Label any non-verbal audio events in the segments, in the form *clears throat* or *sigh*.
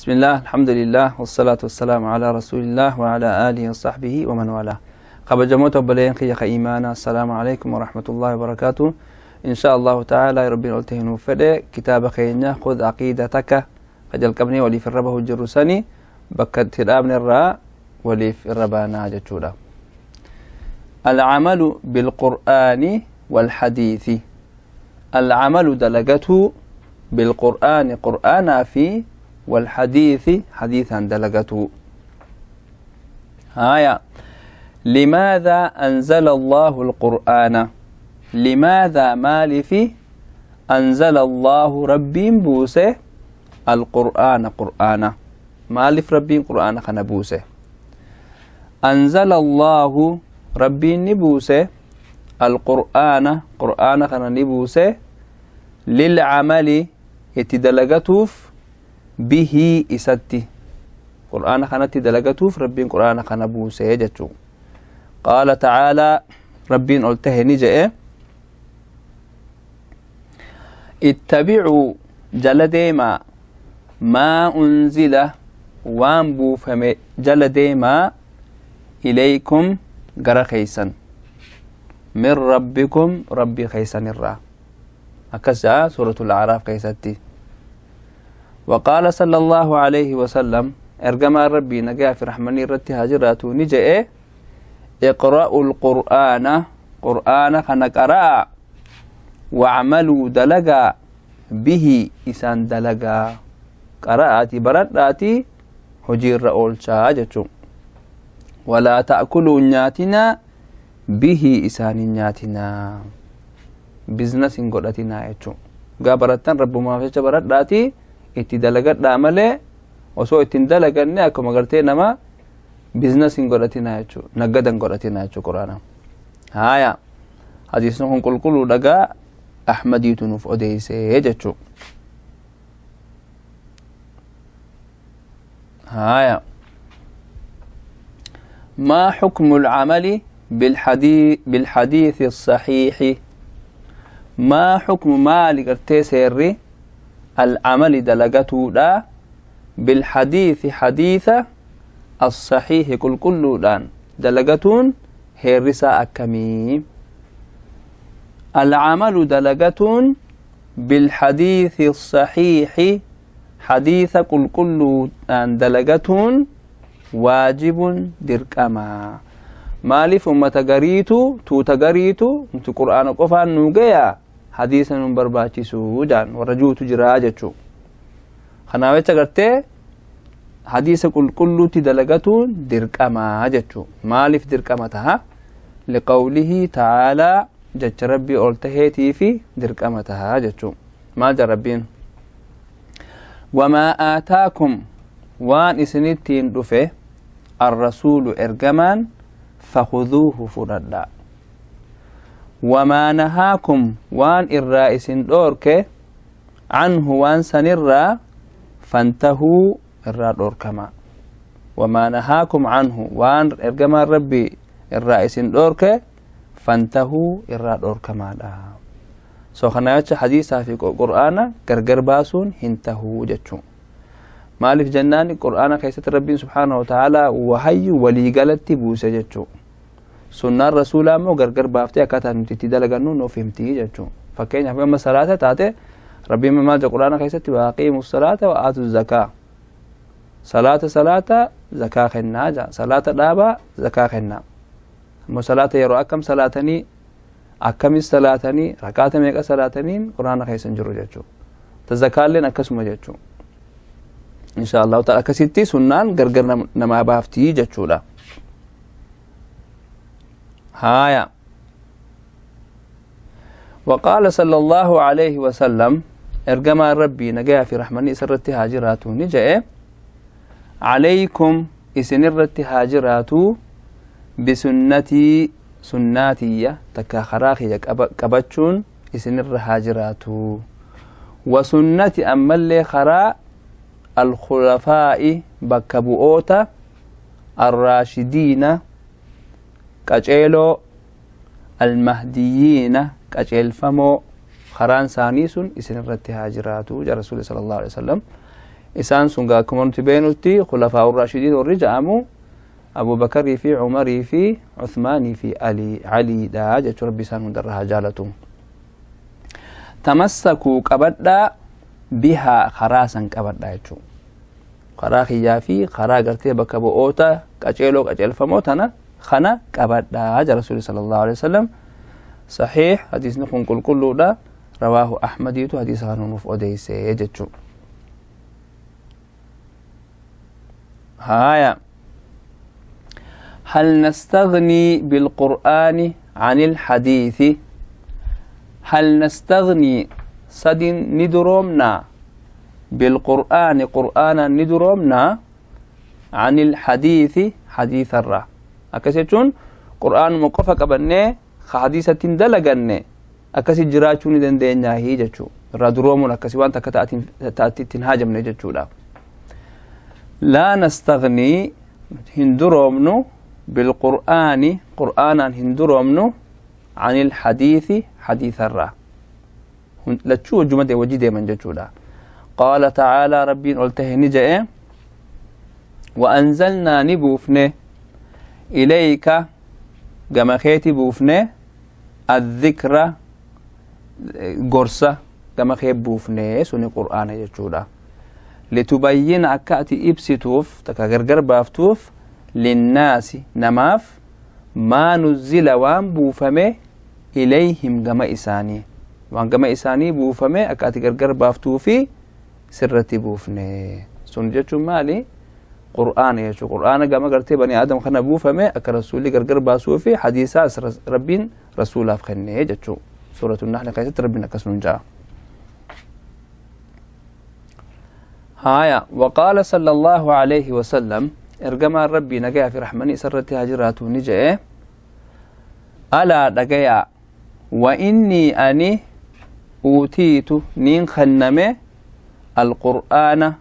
بسم الله الحمد لله والصلاة والسلام على رسول الله وعلى آله وصحبه ومن والاه قبل جمعت وبلين خيق إيمانا السلام عليكم ورحمة الله وبركاته إن شاء الله تعالى ربي التهن فده كتاب خينا خذ عقيدتك فجل كبني ولي في الربه الجرساني بكت الأبن الراء ولي في الربانا جتولا العمل بالقرآن والحديث العمل دلقته بالقرآن قرآن في والحديث حديثا دلقته هايا لماذا أنزل الله القرآن لماذا مالفي أنزل الله ربي بوسه القرآن قرآن مالف ربي قرآن خنبوسه أنزل الله ربي نبوسه القرآن قرآن خنبوسه للعمل يتدلقتوف به إساتي قرآن خانت دلقتوف ربين قرآن خانبو سيجتو قال تعالى ربين التهني جاء اتبعوا جلديما ما أنزل وانبو فم جلديما إليكم قرا خيسا من ربكم ربي خيسا الرا أكسا سورة الأعراف خيستي وقال صلى الله عليه وسلم ارجما ربي نجا في رحمني رتي هاجرات نجا إيه؟ اقرأوا القرآن قرآن فنقرأ وعملوا دلقا به إسان دلقا قرأتي برداتي هجير رأول شاجتشو ولا تأكلوا نياتنا به إسان نياتنا بزنس قرأتنا يتشو قابرتن رب ما فيش برداتي itti dalagadhaa malee osoo ittiin dalaganne akkuma gartee nama biznes hin godhatina jechuu naggada hin godhatina jechuu quraana haya hadiisni kun qulqulluu dhagaa ahmadiitu nuuf odeysee jechuu haya ما حكم العمل بالحديث, بالحديث الصحيح ما حكم مالك ارتي سيري العمل دلقته دا بالحديث حديث الصحيح كل كل دان دلقتون هرسا أكمي العمل دلقتون بالحديث الصحيح حديث كل كل دان دلقتون واجب دركما مالف أمة قريتو تو تقريتو أنت قرآن قفا نوغيا hadiisa nun barbaachisuu jaan warra juutu jiraa jechuu kanaaf jecha gartee hadiisa qulqulluutti dalagatuun dirqamaa jechuu maaliif dirqama taha liqawlihii taalaa jecha rabbii ol taheetii fi dirqama taha jechuu maal ja rabbiin wamaa aataakum waan isinittiin dhufe arrasuulu ergamaan fakuduuhu fudhadhaa وما نهاكم وان الرئيس دورك عنه وان سنرا فانتهوا الرادور كما وما نهاكم عنه وان ارجما ربي الرئيس دورك فانتهوا الرادور كما دا سو خنا يچ حديثا في قرانا كرغر باسون هنتهو جچو مالف جنان قرانا كيسه ربي سبحانه وتعالى وهي ولي غلطي بوسجچو sunnaan rasuulaa immoo gargar baaftee akkaataa nuti itti dalagannu nuu fihimtii jechuun fakkeenyaaf gama salaata taate rabbiin maal jedha quraana keessatti waaqiimu salaata wa'aatu zakaa salaata salaata zakaa kennaa jedha salaata dhaabaa zakaa kennaa ammoo salaata yeroo akkam salaatanii akkamis salaatanii rakaata meeqa salaataniin quraana keessa hin jiru jechuudha ta zakaalleen akkasuma jechuudha insha allahu ta'ala akkasitti sunnaan gargar namaa baaftii jechuudha. هايا وقال صلى الله عليه وسلم ارجما ربي نجايا في رحمني سرت هاجراتو نجاء إيه؟ عليكم اسنرت هاجراتو بسنتي سناتية تكا خراخي كبتشون اسنر هاجراتو وسنتي أما اللي خرا الخلفاء بكبؤوتا الراشدين qaceeloo almahdiyiina qaceelfamoo karaan isaanii sun isinirratti haa jiraatu jedha rasuuli sallallahu alaihi wasallam isaan sun gaa akkuma nuti beenutti khulafaa'u raashidiin warri jedhamu أبو بكر في عمر في عثمان في علي علي دا جت ربي سان درها جالته تمسكوا قبدا بها خراسا قبدا يجو خرا خيا في خرا غرتي بكبو اوتا قچيلو قچيل فموتنا خنا قبدا جاء رسول صلى الله عليه وسلم صحيح حديث نخون كل كل دا رواه أحمد يتو حديث هانون وف أديس يجتشو إيه هايا هل نستغني بالقرآن عن الحديث هل نستغني صد ندرومنا بالقرآن قرآنا ندرومنا عن الحديث حديث الرّ akkas jechuun qura'aanuma qofa qabannee hadiisatti hin dalaganne akkasi jiraachuu ni dandeenyaahi jechuu irraa duroomuun akkasi waan takka taatti ittiin haajamne jechuudha laa nastaghnii hin duroomnu bilqur'aani qur'aanaan hin duroomnu عن الحديث حديث الرا لتشو جمدة وجدة من جتولا قال تعالى ربي قلته نجأ وأنزلنا نبوفنه ilayka gama keeti buufne addikra gorsa gama kee buufne suni qur'aana jechuudha litubayyina akka ati ibsituuf takka gargar baaftuuf linnaasi namaaf maa nuzzila waan buufame ilayhim gama isaanii waan gama isaanii buufame akka ati gargar baaftuufi fi sirratti buufne sun jechuun maali qur'aana jechuudha qur'aana gama gartee bani aadam kana buufame akka rasuulli gargar baasuu fi hadiisaa rabbiin rasuulaaf kennee jechuudha suuratu naxla keessatti rabbiin akkasuma ja'a. هايا وقال صلى الله عليه وسلم ergamaan rabbii nagayaa fi raxmanii isarratti haa jiraatu ni je'e alaa dhagayaa wa innii ani uutiitu nin kanname alqur'aana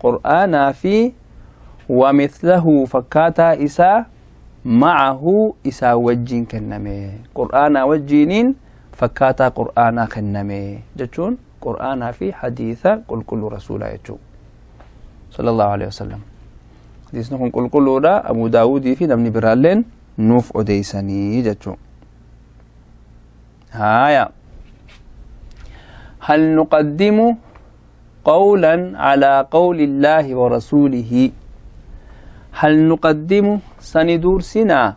qur'aanaa fi ومثله فكاتا إسا معه إسا وجين كنمي قرآن وجينين فكاتا قرآن كنمي جتون قرآن في حديث قل كل رسول يتو صلى الله عليه وسلم حديث نكون قل كل را أبو داود في نمني برالين نوف أديساني جتشو هايا هل نقدم قولا على قول الله ورسوله هل نقدم سندور سنا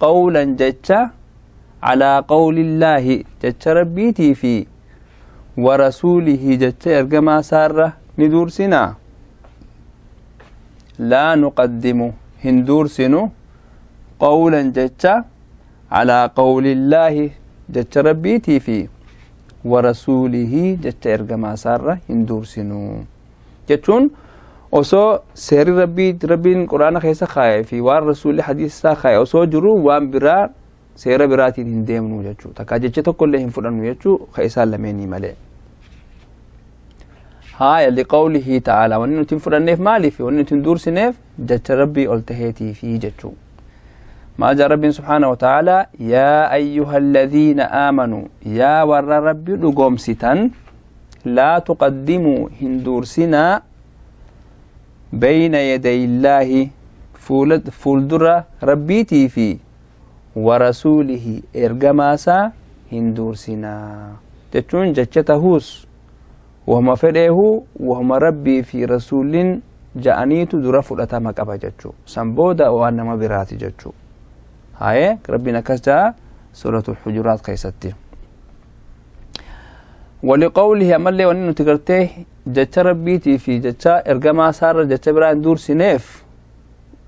قولا جتشا على قول الله جتشا ربيتي في ورسوله جتشا إرقما سارة ندور سنا لا نقدم هندور سنو قولا جتشا على قول الله جتشا ربيتي في ورسوله جتشا إرقما سارة هندور سنو جتشون وسو سير ربي ربين قرآن خيسا خاي في وار رسول حديث سا خاي وسو جرو وان برا سير براتي هندي منو جاتشو تاكا جاتشو تاكو اللي هم فلانو جاتشو خيسا لميني مالي هاي اللي قوله تعالى وانينو تن فلانيف مالي في وانينو تن دور سنيف جاتش ربي التهيتي في جاتشو ما جاء ربي سبحانه وتعالى يا أيها الذين آمنوا يا ور ربي لقوم ستن لا تقدموا هندور سنا بين يدي الله فولدر ربيتي في ورسوله إرجماسا هندورسنا تتون هوس وهم فديه وهم ربي في رسول جاءنيت درا فلتامك أبا جتشو سنبودا وأنما براتي جتشو هاي ربنا كستا سورة الحجرات كيستي ولقوله أمالي وأنه تقرتيه jecha rabbiitii fi jecha ergamaa isaarra jecha biraan duursineef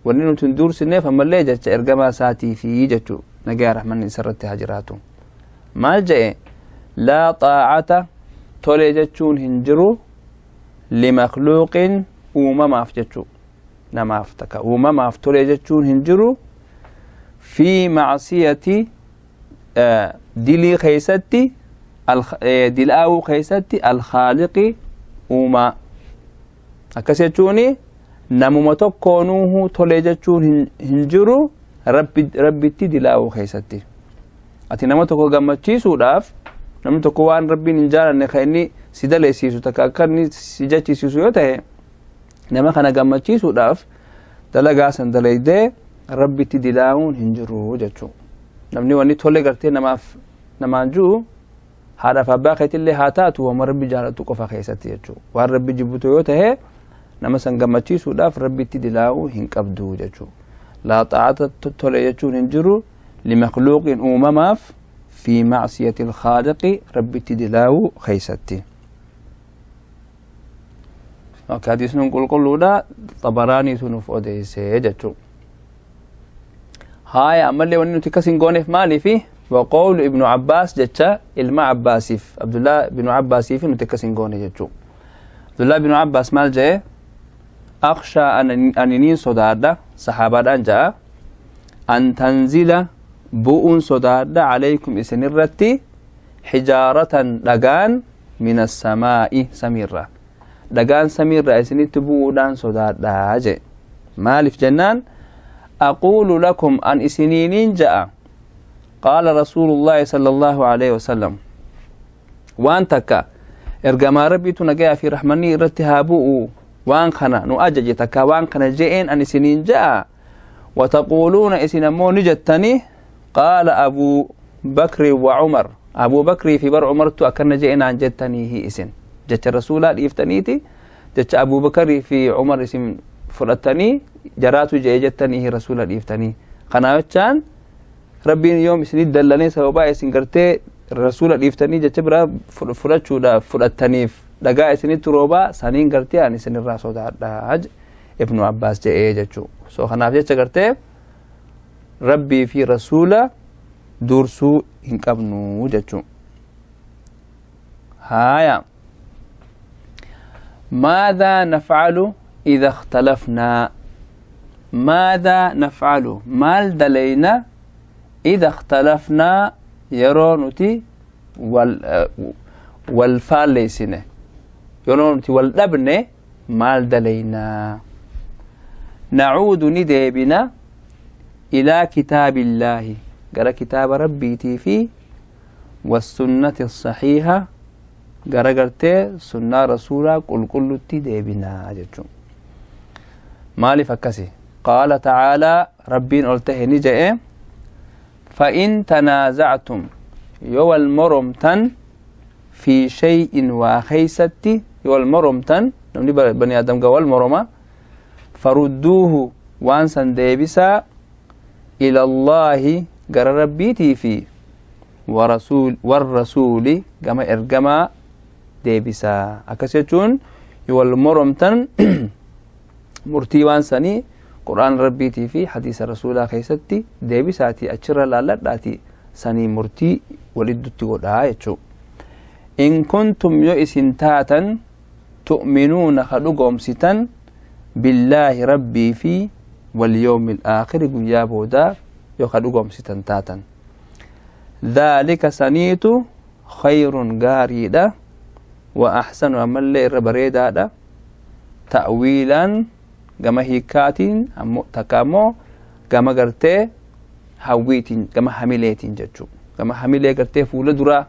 wanni nuti duursineef ammallee jecha ergamaa isaatii fi jechu nagaa rahmanni isarratti haa jiraatu maal je'e laa xaacata tolee jechuun hin jiru limakluuqin uumamaaf jechuu namaaf taka uumamaaf tolee jechuun hin jiru fi macsiyati dilii keeysatti dil'aawuu keeysatti alkhaaliqi uumaa akkas jechuun namuma tokkoonuuhuu tolee jechuun hin jiru rabbitti dilaa'uu keessatti ati nama tokko gammachiisuudhaaf namni tokko waan rabbiin hin jaalanne kan inni si daleessiisu takka akka inni si jechisiisu yoo ta'e nama kana gammachiisuudhaaf dalagaa san dalaydee rabbitti dilaa'uun hin jiru jechuudha namni wanni tolee gartee namaaf namaan jiru هذا فباخت اللي هاتات ومربي جارت قفا خيسات يجو والرب جبتو يوته نما سنغمتي سوداف ربي تدلاو هنقبدو يجو لا طاعة تولي يجو ننجرو لمخلوق أمماف في معصية الخالق ربي تدلاو خيستي وكاديس نقول كل دا طبراني سنوف أديسي يجو هاي عمالي وننو تكسين قوني في مالي فيه وقول ابن عباس جتا إلما عباسيف عبد الله بن عباسيف غوني جتو عبد الله بن عباس مال جاي أخشى أنني صدادة صحابة جا أن تنزل بؤن صدادة عليكم إسنرتي حجارة دغان من السماء سميرة لغان سميرة إسنت بؤدان صدادة جاء مالف جنان أقول لكم أن اسنين جاء قال رسول الله صلى الله عليه وسلم وان كا ارغما ربي تنجا في رحمني رتهابو وان خنا نؤجج تكا وان خنا جئين ان سنين جاء وتقولون مو نجتني قال ابو بكر وعمر ابو بكر في بر عمر تو اكن جئين ان جتني هي اسن جت الرسول يفتنيتي جت ابو بكر في عمر اسم فرتني جراتو جئ جتني هي رسول افتني خنا rabbiin yoom isinii dallanii sababaa isin gartee rasuula dhiiftanii jecha biraa fudhachuudhaaf fudhattaniif dhagaa isinitti roobaa saniin gartee ani isinirraa sodaadha ibnu abbaas jedhee jechuu soo kanaaf jecha gartee rabbii fi rasuula dursuu hin qabnu jechuu haya ماذا نفعل إذا اختلفنا ماذا نفعل مال دلينا إذا اختلفنا يرونتي وال والفاليسنة يرونتي والدبنة مال دلينا نعود ندابنا إلى كتاب الله قرأ كتاب ربي تي في والسنة الصحيحة قرأ قرتي سنة رسولا قل كل تدابنا جتشون مالي فكسي قال تعالى ربين قلته نجئ فإن تنازعتم يوال مرمتن في شيء وخيستي يوال مرمتن نمني بني آدم قوال مرمة فردوه وانسا ديبسا إلى الله قر ربيتي في ورسول والرسول كما إرجما ديبسا أكسيتون يوال مرمتن *clears throat* مرتي وانساني quraan rabbiitii fi hadiisa rasuulaa keessatti deebisaatii achirra laalladhaatii sanii murtii waliddutti godhaa jechuu in kuntum yoo isin taatan tu'minuuna ka dhugoomsitan billaahi rabbii fi walyoomi alaakhiri guyyaa boodaa yoo ka dhugoomsitan taatan dhaalika saniitu khayrun gaariidha wa axsanu amallee irra bareedaadha ta'wiilaan gama hiikkaatiin takka ammoo gama gartee hawwiitiin gama hamileetiin jechuudha gama hamilee gartee fuula duraa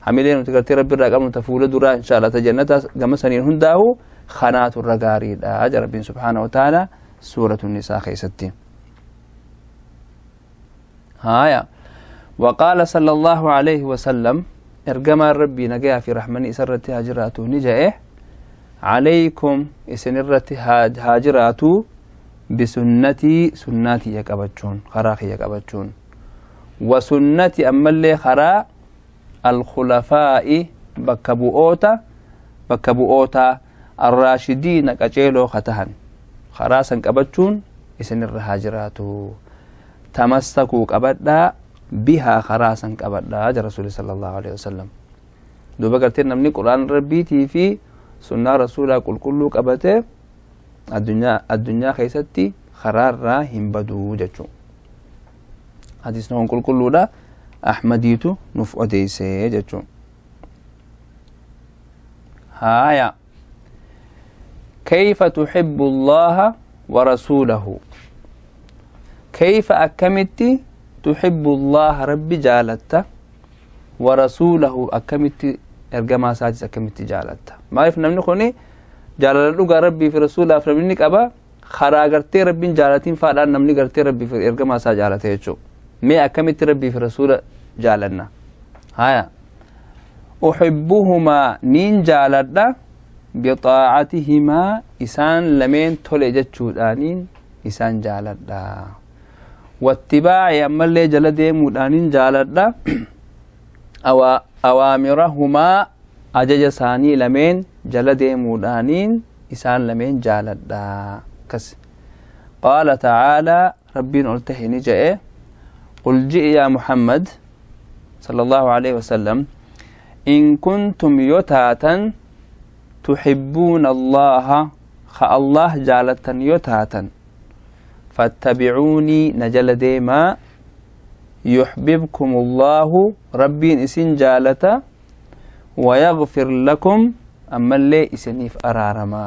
hamilee nuti gartee rabbi irraa qabnu ta fuula duraa inshaallah ta jannataa gama saniin hundaa'u kanaatu irra gaariidha ja rabbiin subhaana wa taala suuratu nisaa keessatti haya وقال صلى الله عليه وسلم ارجما ربي نجاه في رحمن اسرته هجراته نجاه isiin irratti haa jiraatu bisunnatii sunnaati yaa qabachuun! wa sunnatii ammallee haaraa alqulafaa'i bakka bu'oota bakka bu'oota araashitii naqacee ka tahan haaraa san qabachuun isinirra haa jiraatu tamasta kuu qabadhaa bihaa haaraa san qabadhaa jira asuulli sallallahu alaihi wa sallam duuba namni quraan rabiitii fi. سنة رسولة كل كل قبطة الدنيا الدنيا خيستي خرار را هم بدو جاتشو حديث سنة كل كل أحمديتو نف أديسي جاتشو هايا كيف تحب الله ورسوله كيف أكمتي تحب الله ربي جالت ورسوله أكمتي ergamaa isaatis akkamitti jaalatta maaliif namni kuni jaalala dhugaa rabbii fi rasuulaaf namni qaba karaa gartee rabbiin jaalatiin faadhaan namni gartee rabbii fi ergamaa isaa jaalata jechuudha mee akkamitti rabbii fi rasuula jaalanna haya uhibbuhumaa niin jaaladha bixaacatihimaa isaan lameen tole jechuudhaaniin isaan jaaladha wattibaaci ammallee jala deemuudhaaniin jaaladha awaa أوامرهما أجج ساني لمن جلد مودانين إسان لمن جالد كس قال تعالى ربي نلته نجأ قل جئ يا محمد صلى الله عليه وسلم إن كنتم يتاتا تحبون الله خ الله جالتا يتاتا فاتبعوني نجلد ما يحببكم الله ربي إسن جالتا ويغفر لكم أما اللي إسنيف أرارما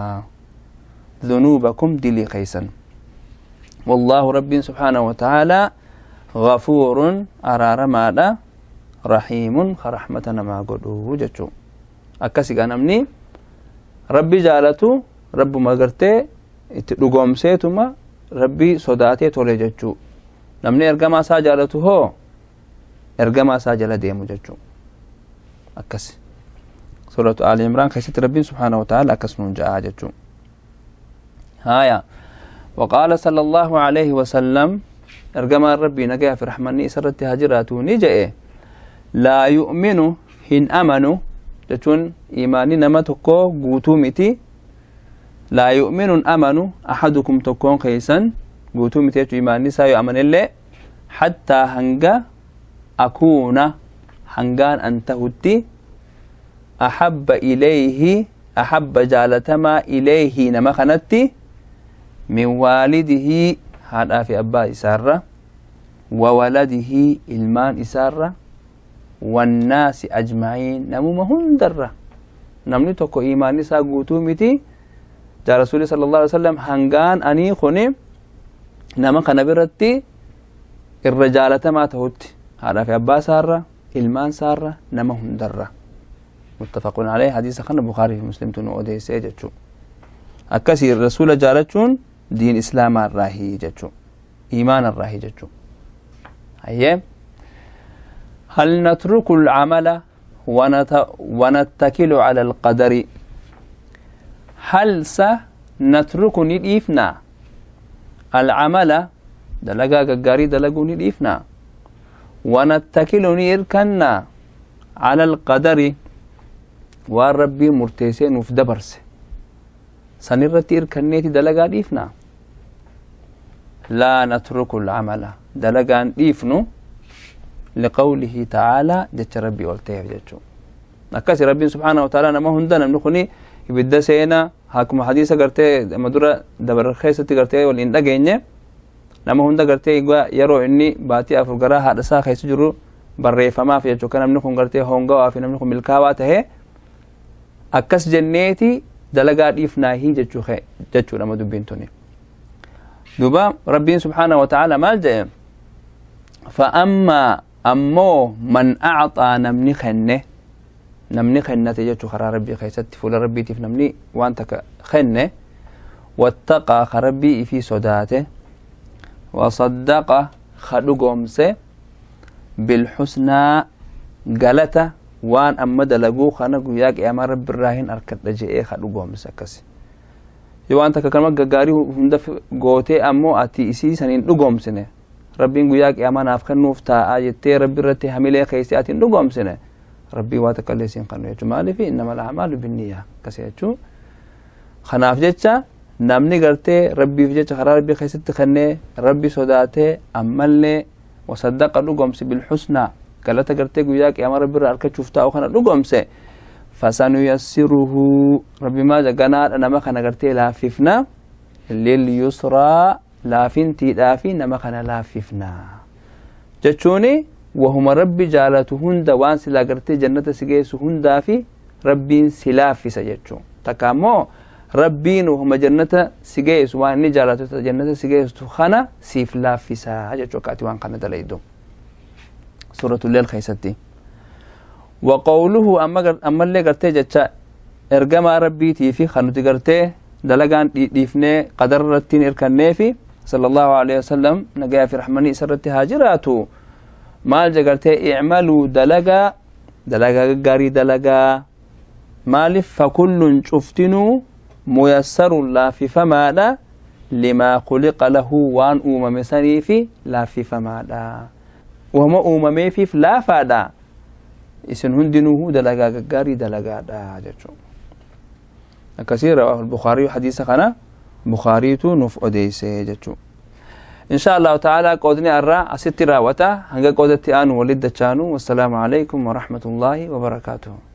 ذنوبكم دلي قيسا والله ربي سبحانه وتعالى غفور أرارما لا رحيم خرحمتنا ما قدوه جتشو أكسي قانمني ربي جالتو رب ما قرتي اتلقوم سيتما ربي صداتي تولي جتشو نمني ارغما ساجلته هو ارغما ساجل دي مججو اكس سوره ال عمران كيسه ربي سبحانه وتعالى اكس نون جاءججو هايا وقال صلى الله عليه وسلم ارغما ربي نجا في رحمني سرت هاجراتو نجي لا يؤمن هن امنوا تتون ايماني نمتكو غوتو متي لا يؤمن امنوا احدكم تكون قيسا guutuu miti jechuun imaanni isaa yoo amanellee hattaa hanga akuuna hangaan an tahutti ahabba ilayhi ahabba jaalatamaa ilayhi nama kanatti min waalidihii haadhaa fi abbaa isaarra wa waladihi ilmaan isaarra wannaasi ajma'iin namuma hundarra namni tokko imaanni isaa guutuu miti jaa rasuuli sala allahu alai wasalam hangaan anii kuni نما كان بيرتي الرجالة ما تهوتي هذا في أبا سارة إلمان سارة نما هندرة متفقون عليه حديث خان البخاري في مسلم تنو أودي سيجتشو أكسي الرسول جارتشون دين إسلام الراهي جتشو إيمان الراهي جتشو هيا هل نترك العمل ونت... ونتكل على القدر هل سنترك نتركني العمل دلقا قاري دلقوني الإفنا ونتكلوني إركنا على القدر والرب مرتسين وفي دبرس سنرتي إركنيتي دلقا الإفنا لا نترك العمل دلقا الإفنو لقوله تعالى جت ربي والتيف جتشو أكاسي ربي سبحانه وتعالى ما هندنا نخني ibidda seenaa haakuma hadiisa gartee madura dabar keessatti gartee waliin dhageenye nama hunda gartee egaa yeroo inni baatii afur garaa haadhasaa keessa jiru barreeffamaaf jechuudha namni kun gartee hoongawaa fi namni kun milkaawaa tahe akkas jenneeti dalagaa dhiifnaahii jechuudha ma dubbiin tuni. duuba rabbiin subhaana wa ta'aala maal jedhe fa'ammaa ammoo man acxaa namni kenne namni kennate jechuu karaa rabbii keessatti fuula rabbiitiif namni waan takka kenne wattaqaa ka rabbii ifii sodaate wasaddaqa ka dhugoomse bilxusnaa galata waan amma dalaguu kana guyyaa qiyaamaa rabbi irraa hin arkadha je'ee ka dhugoomse akkas yoo waan takka kanuma gaggaarii hunda gootee ammoo ati isii san hin dhugoomsine rabbiin guyyaa qiyaamaa naaf kennuuf taa'a jettee rabbi irratti hamilee keessa ati hin dhugoomsine ربي واتك اللي سين قرن يجمالي في إنما الأعمال بالنية كسي يجو خناف جيتشا نامني قرتي ربي في جيتشا خرار ربي خيست خنة ربي صداتي أمالي وصدق لغمس بالحسنة قلتا قرتي قوياك يا ربي رأركا شفتا وخنا لغمس فسنيسره ربي ما جاقنا أنا ما خنا قرتي لاففنا لليسرى لافنتي لافين ما خنا لاففنا جاتشوني وهما ربي جالته هندا وان سلا قرتي جنة سجيس هندا في ربين سلا في سجدشو تكامو ربين وهما جنة سجيس وان جالته جنة سجيس تخنا سيف لا في ساجدشو كاتي وان قنا دليدو سورة الليل خيستي وقوله أما اللي قرتي جتشا إرجما ربيتي في خنوتي قرتي دلقان ديفني قدرتين إركني في صلى الله عليه وسلم نجاي في رحمني سرتي هاجراته maal jegarte icmaluu dalagaa dalagaa gaggaarii dalagaa maaliif fakullun cuftinuu muyassarun laaffifamaadha limaa kuliqa lahu waan uumame saniifi laaffifamaadha wama uumameefiif laafaadha isin hundinuuhu dalagaa gaggaarii dalagaadha jechuu akkasii rawaahu lbukaariyu hadiisa kana bukaariitu nuuf odeeyse jechuu إن شاء الله تعالى قودني أرى أستي راوتا هنگا قودتي آن والسلام عليكم ورحمة الله وبركاته